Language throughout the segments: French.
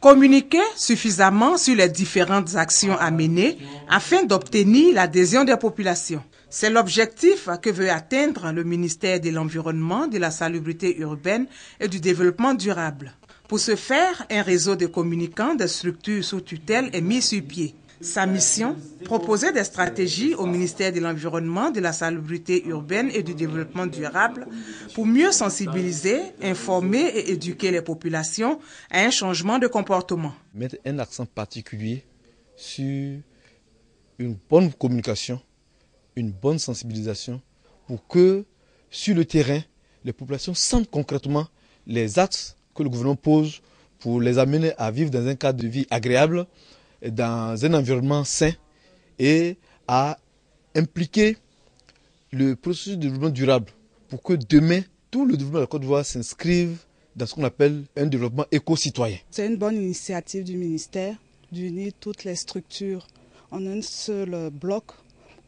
communiquer suffisamment sur les différentes actions à mener afin d'obtenir l'adhésion des populations. C'est l'objectif que veut atteindre le ministère de l'Environnement, de la Salubrité urbaine et du Développement durable. Pour ce faire, un réseau de communicants des structures sous tutelle est mis sur pied. Sa mission, proposer des stratégies au ministère de l'Environnement, de la Salubrité urbaine et du Développement durable pour mieux sensibiliser, informer et éduquer les populations à un changement de comportement. Mettre un accent particulier sur une bonne communication, une bonne sensibilisation pour que sur le terrain, les populations sentent concrètement les actes que le gouvernement pose pour les amener à vivre dans un cadre de vie agréable, dans un environnement sain et à impliquer le processus de développement durable pour que demain, tout le développement de la Côte d'Ivoire s'inscrive dans ce qu'on appelle un développement éco-citoyen. C'est une bonne initiative du ministère d'unir toutes les structures en un seul bloc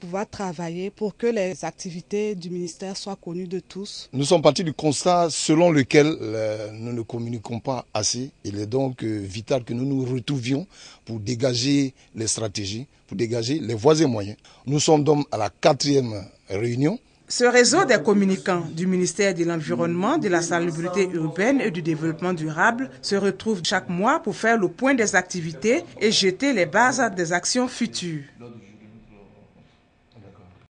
pouvoir travailler pour que les activités du ministère soient connues de tous. Nous sommes partis du constat selon lequel euh, nous ne communiquons pas assez. Il est donc euh, vital que nous nous retrouvions pour dégager les stratégies, pour dégager les voies et moyens. Nous sommes donc à la quatrième réunion. Ce réseau des communicants du ministère de l'Environnement, de la Salubrité urbaine et du Développement durable se retrouve chaque mois pour faire le point des activités et jeter les bases des actions futures.